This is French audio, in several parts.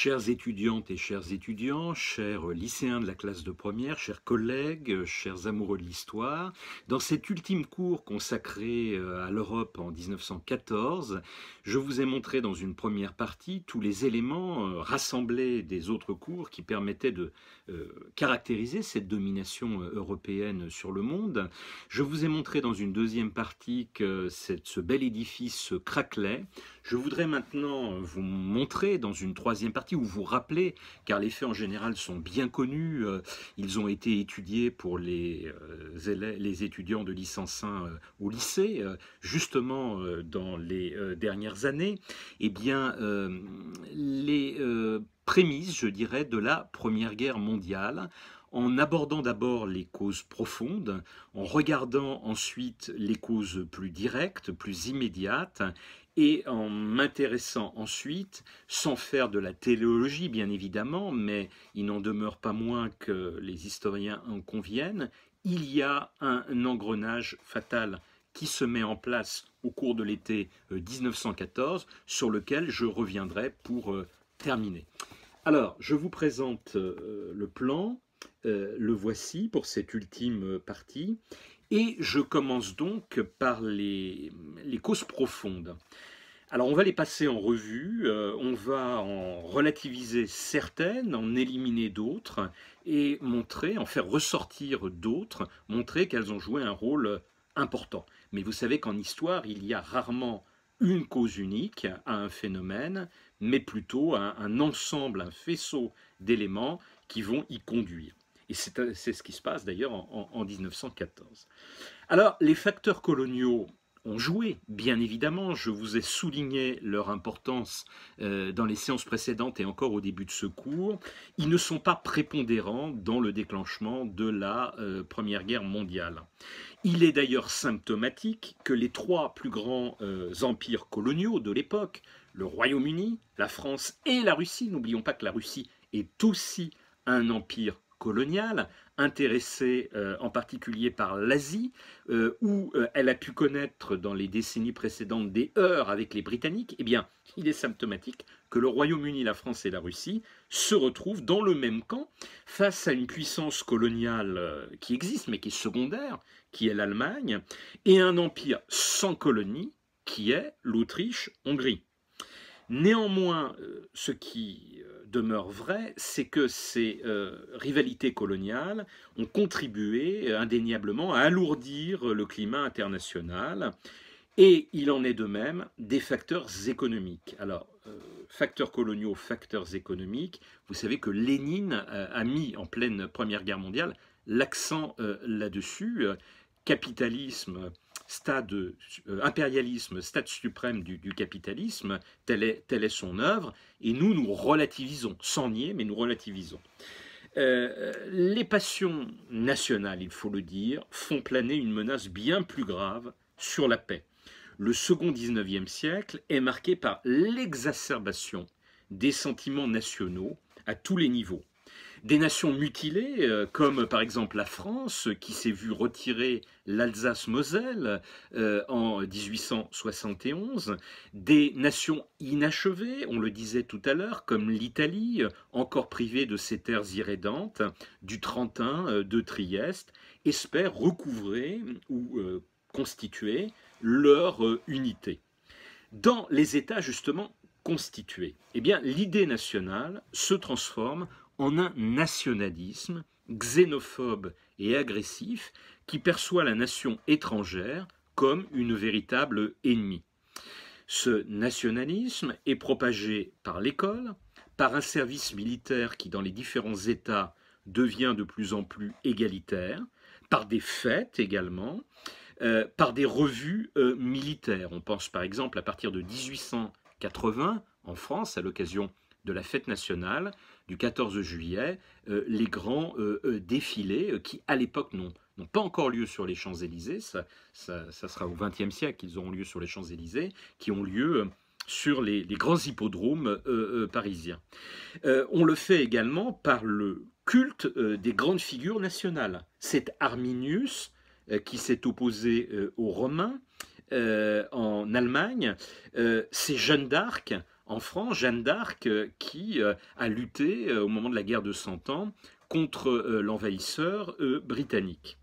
Chères étudiantes et chers étudiants, chers lycéens de la classe de première, chers collègues, chers amoureux de l'histoire, dans cet ultime cours consacré euh, à l'Europe en 1914, je vous ai montré dans une première partie tous les éléments euh, rassemblés des autres cours qui permettaient de euh, caractériser cette domination européenne sur le monde. Je vous ai montré dans une deuxième partie que ce bel édifice craquelait. Je voudrais maintenant vous montrer dans une troisième partie où vous rappelez, car les faits en général sont bien connus, euh, ils ont été étudiés pour les, euh, les étudiants de licence 1 euh, au lycée, justement dans les dernières années, eh bien, les prémices, je dirais, de la Première Guerre mondiale, en abordant d'abord les causes profondes, en regardant ensuite les causes plus directes, plus immédiates, et en m'intéressant ensuite, sans faire de la téléologie bien évidemment, mais il n'en demeure pas moins que les historiens en conviennent, il y a un, engrenage fatal qui se met en place au cours de l'été 1914, euh, sur lequel je reviendrai pour euh, terminer. Alors, je vous présente euh, le plan, le voici pour cette ultime partie. Et je commence donc par les, causes profondes. Alors on va les passer en revue, euh, on va en relativiser certaines, en éliminer d'autres et montrer, en faire ressortir d'autres, montrer qu'elles ont joué un rôle important. Mais vous savez qu'en histoire, il y a rarement une cause unique à un phénomène, mais plutôt un ensemble, un faisceau d'éléments qui vont y conduire. Et c'est ce qui se passe d'ailleurs en, 1914. Alors, les facteurs coloniaux ont joué, bien évidemment. Je vous ai souligné leur importance euh, dans les séances précédentes et encore au début de ce cours. Ils ne sont pas prépondérants dans le déclenchement de la euh, Première Guerre mondiale. Il est d'ailleurs symptomatique que les trois plus grands euh, empires coloniaux de l'époque, le Royaume-Uni, la France et la Russie, n'oublions pas que la Russie est aussi un empire coloniale, intéressée euh, en particulier par l'Asie, euh, où euh, elle a pu connaître dans les décennies précédentes des heurts avec les Britanniques, eh bien, il est symptomatique que le Royaume-Uni, la France et la Russie se retrouvent dans le même camp face à une puissance coloniale qui existe mais qui est secondaire, qui est l'Allemagne, et un empire sans colonie qui est l'Autriche-Hongrie. Néanmoins, ce qui demeure vrai, c'est que ces euh, rivalités coloniales ont contribué euh, indéniablement à alourdir euh, le climat international. Et il en est de même des facteurs économiques. Alors, facteurs coloniaux, facteurs économiques, vous savez que Lénine a mis en pleine Première Guerre mondiale l'accent là-dessus. capitalisme, stade euh, impérialisme, stade suprême du, capitalisme, telle est, telle est, son œuvre, et nous, nous relativisons, sans nier, mais nous relativisons. Euh, euh, les passions nationales, il faut le dire, font planer une menace bien plus grave sur la paix. Le second 19e siècle est marqué par l'exacerbation des sentiments nationaux à tous les niveaux des nations mutilées, euh, comme par exemple la France, qui s'est vue retirer l'Alsace-Moselle euh, en 1871, des nations inachevées, on le disait tout à l'heure, comme l'Italie, encore privée de ses terres irrédentes, du Trentin, euh, de Trieste, espèrent recouvrer ou constituer leur unité. Dans les États justement constitués, eh bien l'idée nationale se transforme en un nationalisme xénophobe et agressif qui perçoit la nation étrangère comme une véritable ennemie. Ce nationalisme est propagé par l'école, par un service militaire qui dans les différents États devient de plus en plus égalitaire, par des fêtes également, euh, par des revues euh, militaires. On pense par exemple à partir de 1880 en France, à l'occasion de la fête nationale du 14 juillet, euh, les grands euh, euh, défilés qui, à l'époque, n'ont pas encore lieu sur les Champs-Élysées, ça, sera au XXe siècle qu'ils auront lieu sur les Champs-Élysées, qui ont lieu sur les, grands hippodromes parisiens. on le fait également par le culte des grandes figures nationales. C'est Arminius qui s'est opposé aux Romains en Allemagne, c'est Jeanne d'Arc en France, Jeanne d'Arc euh, qui euh, a lutté euh, au moment de la guerre de Cent Ans contre l'envahisseur britannique.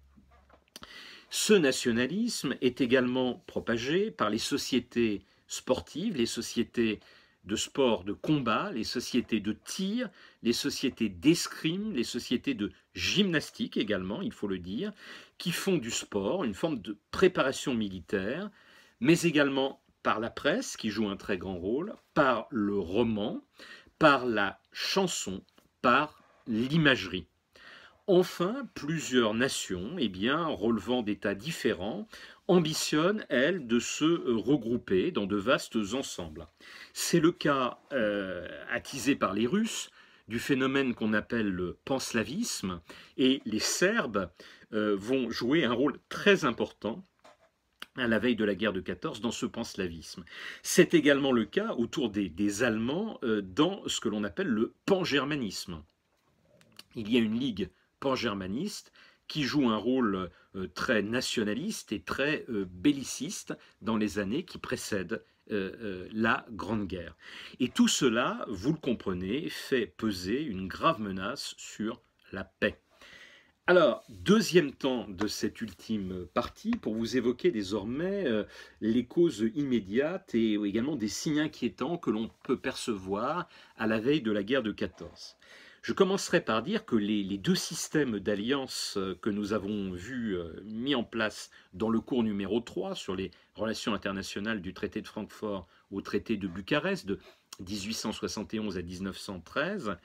Ce nationalisme est également propagé par les sociétés sportives, les sociétés de sport de combat, les sociétés de tir, les sociétés d'escrime, les sociétés de gymnastique également, il faut le dire, qui font du sport une forme de préparation militaire, mais également par la presse, qui joue un très grand rôle, par le roman, par la chanson, par l'imagerie. Enfin, plusieurs nations, et eh bien, relevant d'états différents, ambitionnent, elles, de se regrouper dans de vastes ensembles. C'est le cas, euh, attisé par les Russes, du phénomène qu'on appelle le panslavisme, et les Serbes euh, vont jouer un rôle très important à la veille de la guerre de 14 dans ce panslavisme. C'est également le cas autour des, Allemands euh, dans ce que l'on appelle le pangermanisme. Il y a une ligue pangermaniste qui joue un rôle euh, très nationaliste et très euh, belliciste dans les années qui précèdent la Grande Guerre. Et tout cela, vous le comprenez, fait peser une grave menace sur la paix. Alors, deuxième temps de cette ultime partie, pour vous évoquer désormais euh, les causes immédiates et également des signes inquiétants que l'on peut percevoir à la veille de la guerre de 14. Je commencerai par dire que les, deux systèmes d'alliance euh, que nous avons vus euh, mis en place dans le cours numéro 3 sur les relations internationales du traité de Francfort au traité de Bucarest de 1871 à 1913,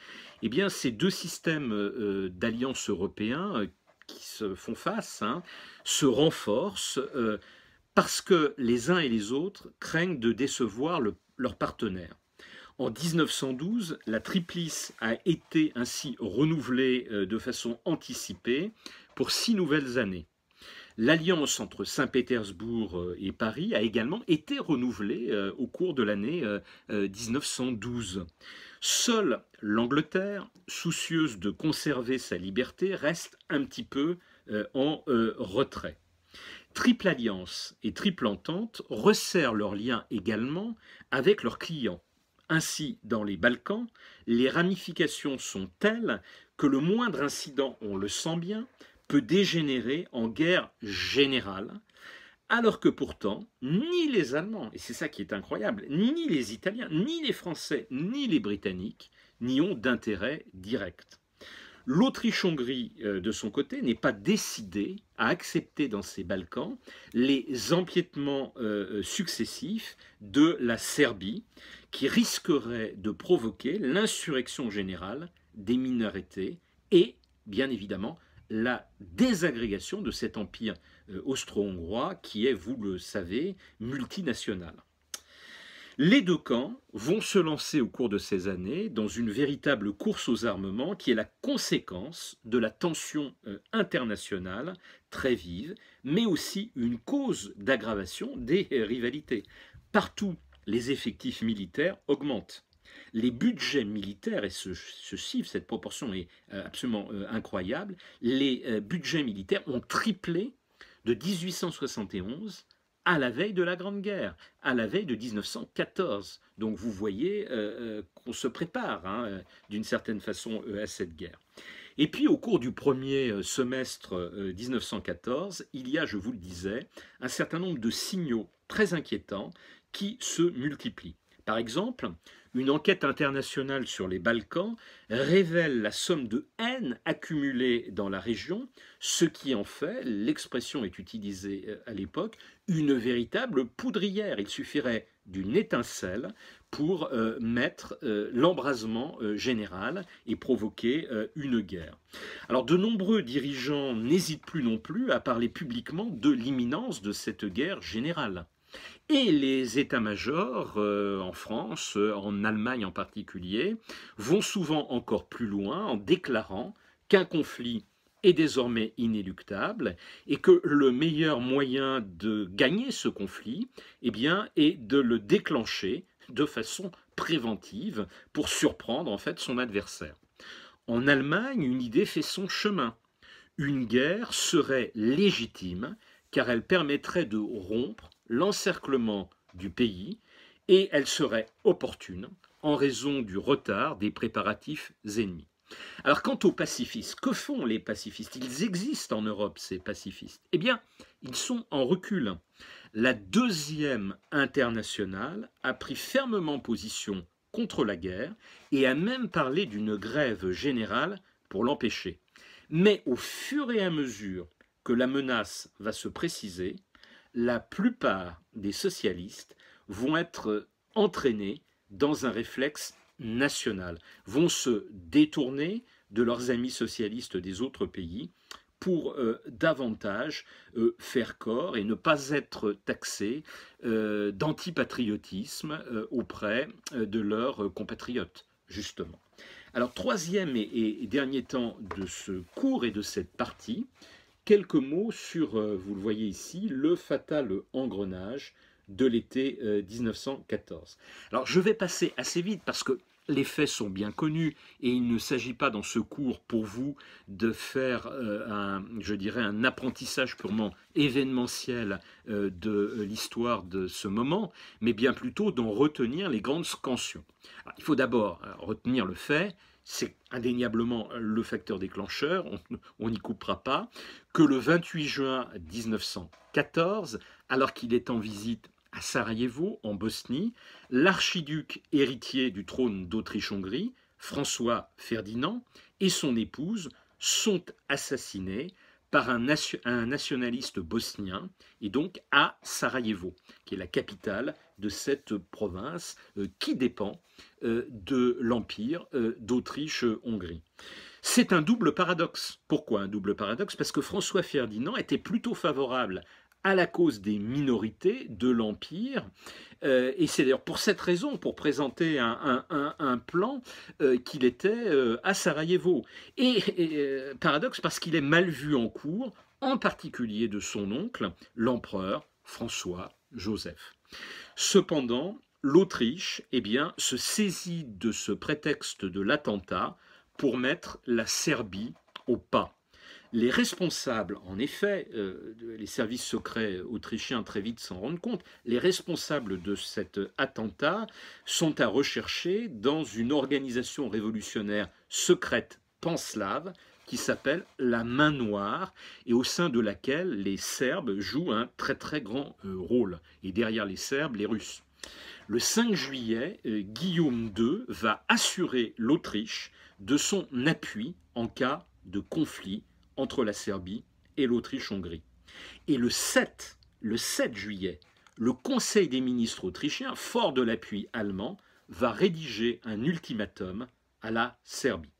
eh bien ces deux systèmes euh, d'alliance européens qui se font face hein, se renforcent parce que les uns et les autres craignent de décevoir leurs leur partenaire. En 1912, la triplice a été ainsi renouvelée euh, de façon anticipée pour six nouvelles années. L'alliance entre Saint-Pétersbourg euh, et Paris a également été renouvelée euh, au cours de l'année 1912. Seule l'Angleterre, soucieuse de conserver sa liberté, reste un petit peu en retrait. Triple alliance et triple entente resserrent leurs liens également avec leurs clients ainsi, dans les Balkans, les ramifications sont telles que le moindre incident, on le sent bien, peut dégénérer en guerre générale, alors que pourtant, ni les Allemands, et c'est ça qui est incroyable, ni les Italiens, ni les Français, ni les Britanniques n'y ont d'intérêt direct. L'Autriche-Hongrie, euh, de son côté, n'est pas décidée à accepter dans ses Balkans les empiétements euh, euh, successifs de la Serbie, qui risquerait de provoquer l'insurrection générale des minorités et, bien évidemment, la désagrégation de cet empire austro-hongrois qui est, vous le savez, multinational. Les deux camps vont se lancer au cours de ces années dans une véritable course aux armements qui est la conséquence de la tension euh, internationale très vive, mais aussi une cause d'aggravation des euh, rivalités. Partout, les effectifs militaires augmentent les budgets militaires, et ce, cette proportion est euh, absolument incroyable, les budgets militaires ont triplé de 1871 à la veille de la Grande Guerre, à la veille de 1914. Donc vous voyez euh, euh, qu'on se prépare hein, euh, d'une certaine façon à cette guerre. Et puis au cours du premier semestre 1914, il y a, je vous le disais, un certain nombre de signaux très inquiétants qui se multiplient. Par exemple, une enquête internationale sur les Balkans révèle la somme de haine accumulée dans la région, ce qui en fait, l'expression est utilisée euh, à l'époque, une véritable poudrière. Il suffirait d'une étincelle pour euh, mettre euh, l'embrasement général et provoquer une guerre. Alors de nombreux dirigeants n'hésitent plus non plus à parler publiquement de l'imminence de cette guerre générale. Et les états-majors euh, en France, euh, en Allemagne en particulier, vont souvent encore plus loin en déclarant qu'un conflit est désormais inéluctable et que le meilleur moyen de gagner ce conflit eh bien, est de le déclencher de façon préventive pour surprendre en fait son adversaire. En Allemagne, une idée fait son chemin. Une guerre serait légitime car elle permettrait de rompre l'encerclement du pays et elle serait opportune en raison du retard des préparatifs ennemis. Alors quant aux pacifistes, que font les pacifistes Ils existent en Europe, ces pacifistes. Eh bien, ils sont en recul. La deuxième internationale a pris fermement position contre la guerre et a même parlé d'une grève générale pour l'empêcher. Mais au fur et à mesure que la menace va se préciser, la plupart des socialistes vont être entraînés dans un réflexe national, vont se détourner de leurs amis socialistes des autres pays pour euh, davantage euh, faire corps et ne pas être taxés euh, d'antipatriotisme auprès de leurs compatriotes, justement. Alors, troisième et, dernier temps de ce cours et de cette partie, quelques mots sur, euh, vous le voyez ici, le fatal engrenage de l'été 1914. Euh, Alors je vais passer assez vite parce que les faits sont bien connus et il ne s'agit pas dans ce cours pour vous de faire euh, un, je dirais, un apprentissage purement événementiel de l'histoire de ce moment, mais bien plutôt d'en retenir les grandes scansions. il faut d'abord retenir le fait c'est indéniablement le facteur déclencheur, on n'y coupera pas, que le 28 juin 1914, alors qu'il est en visite à Sarajevo, en Bosnie, l'archiduc héritier du trône d'Autriche-Hongrie, François Ferdinand, et son épouse sont assassinés par un, nationaliste bosnien, et donc à Sarajevo, qui est la capitale de cette province euh, qui dépend euh, de l'Empire euh, d'Autriche-Hongrie. C'est un double paradoxe. Pourquoi un double paradoxe Parce que François Ferdinand était plutôt favorable à la cause des minorités de l'Empire. Euh, et c'est d'ailleurs pour cette raison, pour présenter un, plan, euh, qu'il était euh, à Sarajevo. Et, paradoxe, parce qu'il est mal vu en cours, en particulier de son oncle, l'empereur François Joseph. Cependant, l'Autriche eh bien, se saisit de ce prétexte de l'attentat pour mettre la Serbie au pas. Les responsables, en effet, euh, les services secrets autrichiens très vite s'en rendent compte, les responsables de cet attentat sont à rechercher dans une organisation révolutionnaire secrète panslave qui s'appelle la Main Noire et au sein de laquelle les Serbes jouent un très très grand euh, rôle. Et derrière les Serbes, les Russes. Le 5 juillet, euh, Guillaume II va assurer l'Autriche de son appui en cas de conflit entre la Serbie et l'Autriche-Hongrie. Et le 7, le 7 juillet, le Conseil des ministres autrichiens, fort de l'appui allemand, va rédiger un ultimatum à la Serbie.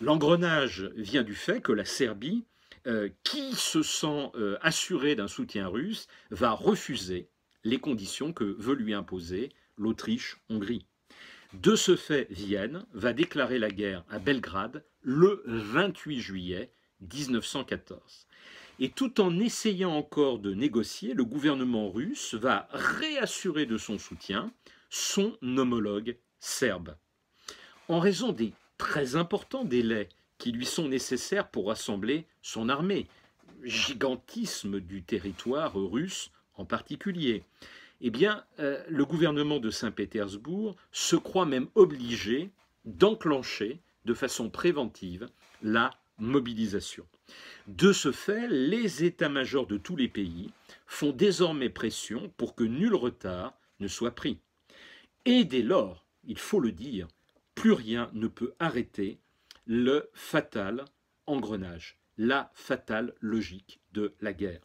L'engrenage vient du fait que la Serbie, euh, qui se sent euh, assurée d'un soutien russe, va refuser les conditions que veut lui imposer l'Autriche-Hongrie. De ce fait, Vienne va déclarer la guerre à Belgrade le 28 juillet 1914. Et tout en essayant encore de négocier, le gouvernement russe va réassurer de son soutien son homologue serbe. En raison des très importants délais qui lui sont nécessaires pour rassembler son armée, gigantisme du territoire russe en particulier, eh bien, euh, le gouvernement de Saint-Pétersbourg se croit même obligé d'enclencher de façon préventive la mobilisation. De ce fait, les états-majors de tous les pays font désormais pression pour que nul retard ne soit pris. Et dès lors, il faut le dire, plus rien ne peut arrêter le fatal engrenage, la fatale logique de la guerre.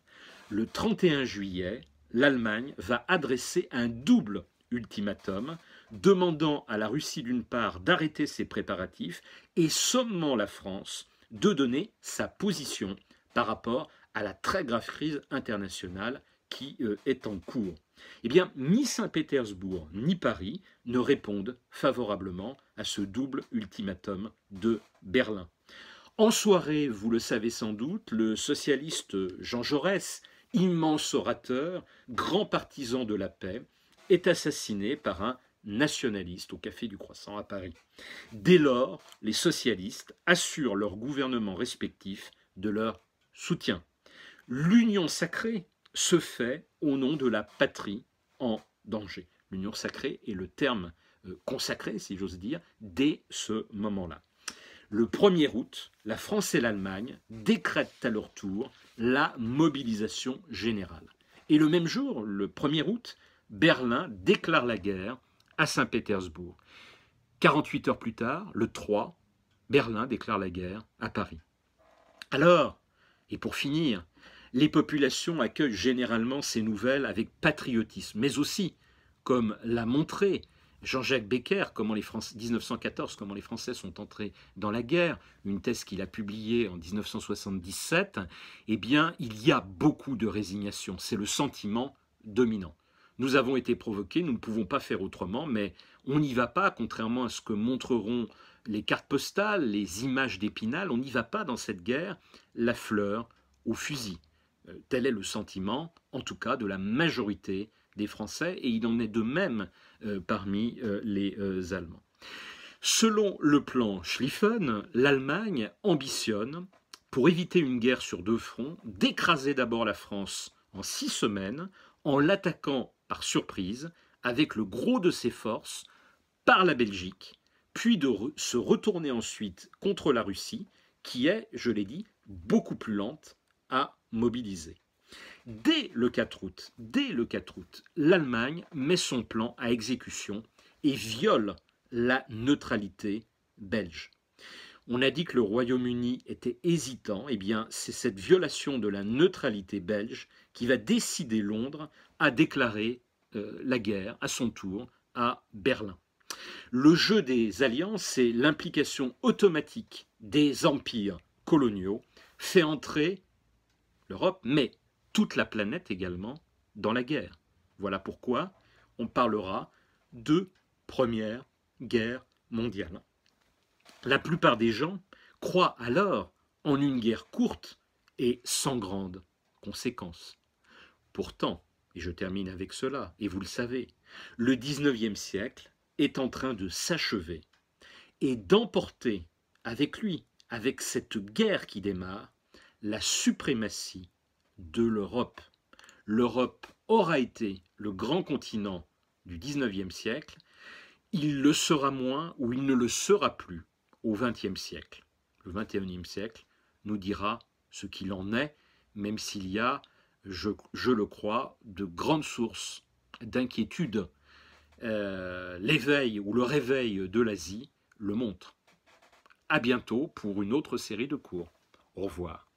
Le 31 juillet, l'Allemagne va adresser un double ultimatum, demandant à la Russie d'une part d'arrêter ses préparatifs et sommant la France de donner sa position par rapport à la très grave crise internationale qui euh, est en cours. Eh bien, ni Saint-Pétersbourg ni Paris ne répondent favorablement à ce double ultimatum de Berlin. En soirée, vous le savez sans doute, le socialiste Jean Jaurès, immense orateur, grand partisan de la paix, est assassiné par un nationalistes au Café du Croissant à Paris. Dès lors, les socialistes assurent leur gouvernement respectif de leur soutien. L'union sacrée se fait au nom de la patrie en danger. L'union sacrée est le terme euh, consacré, si j'ose dire, dès ce moment-là. Le 1er août, la France et l'Allemagne décrètent à leur tour la mobilisation générale. Et le même jour, le 1er août, Berlin déclare la guerre à Saint-Pétersbourg. 48 heures plus tard, le 3, Berlin déclare la guerre à Paris. Alors, et pour finir, les populations accueillent généralement ces nouvelles avec patriotisme, mais aussi, comme l'a montré Jean-Jacques Becker, comment les Français, 1914, comment les Français sont entrés dans la guerre, une thèse qu'il a publiée en 1977, eh bien, il y a beaucoup de résignation. C'est le sentiment dominant. Nous avons été provoqués, nous ne pouvons pas faire autrement, mais on n'y va pas, contrairement à ce que montreront les cartes postales, les images d'Épinal, on n'y va pas dans cette guerre la fleur au fusil. Euh, tel est le sentiment, en tout cas, de la majorité des Français, et il en est de même euh, parmi euh, les Allemands. Selon le plan Schlieffen, l'Allemagne ambitionne, pour éviter une guerre sur deux fronts, d'écraser d'abord la France en six semaines, en l'attaquant par surprise, avec le gros de ses forces, par la Belgique, puis de se retourner ensuite contre la Russie, qui est, je l'ai dit, beaucoup plus lente à mobiliser. Dès le 4 août, dès le 4 août, l'Allemagne met son plan à exécution et viole la neutralité belge. On a dit que le Royaume-Uni était hésitant, et eh bien c'est cette violation de la neutralité belge qui va décider Londres à déclarer euh, la guerre, à son tour, à Berlin. Le jeu des alliances, et l'implication automatique des empires coloniaux, fait entrer l'Europe, mais toute la planète également, dans la guerre. Voilà pourquoi on parlera de Première Guerre mondiale. La plupart des gens croient alors en une guerre courte et sans grandes conséquences. Pourtant, et je termine avec cela, et vous le savez, le 19e siècle est en train de s'achever et d'emporter avec lui, avec cette guerre qui démarre, la suprématie de l'Europe. L'Europe aura été le grand continent du 19e siècle, il le sera moins ou il ne le sera plus au 20e siècle. Le 21e siècle nous dira ce qu'il en est, même s'il y a je, le crois, de grandes sources d'inquiétude. Euh, l'éveil ou le réveil de l'Asie le montre. À bientôt pour une autre série de cours. Au revoir.